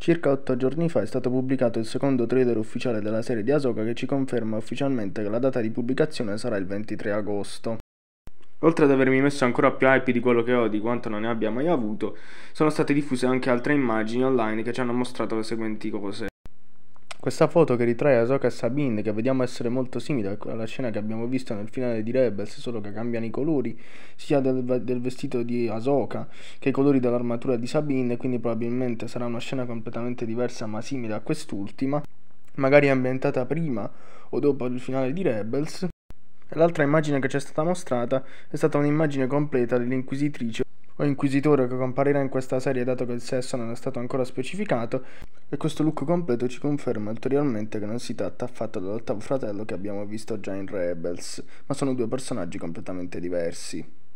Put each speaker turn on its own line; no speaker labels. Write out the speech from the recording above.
Circa otto giorni fa è stato pubblicato il secondo trailer ufficiale della serie di Asoka che ci conferma ufficialmente che la data di pubblicazione sarà il 23 agosto. Oltre ad avermi messo ancora più hype di quello che ho di quanto non ne abbia mai avuto, sono state diffuse anche altre immagini online che ci hanno mostrato le seguenti cose. Questa foto che ritrae Ahsoka e Sabine, che vediamo essere molto simile alla scena che abbiamo visto nel finale di Rebels, solo che cambiano i colori, sia del, del vestito di Ahsoka che i colori dell'armatura di Sabine, quindi probabilmente sarà una scena completamente diversa ma simile a quest'ultima, magari ambientata prima o dopo il finale di Rebels. L'altra immagine che ci è stata mostrata è stata un'immagine completa dell'inquisitrice o inquisitore che comparirà in questa serie dato che il sesso non è stato ancora specificato e questo look completo ci conferma ulteriormente che non si tratta affatto dell'ottavo fratello che abbiamo visto già in Rebels, ma sono due personaggi completamente diversi.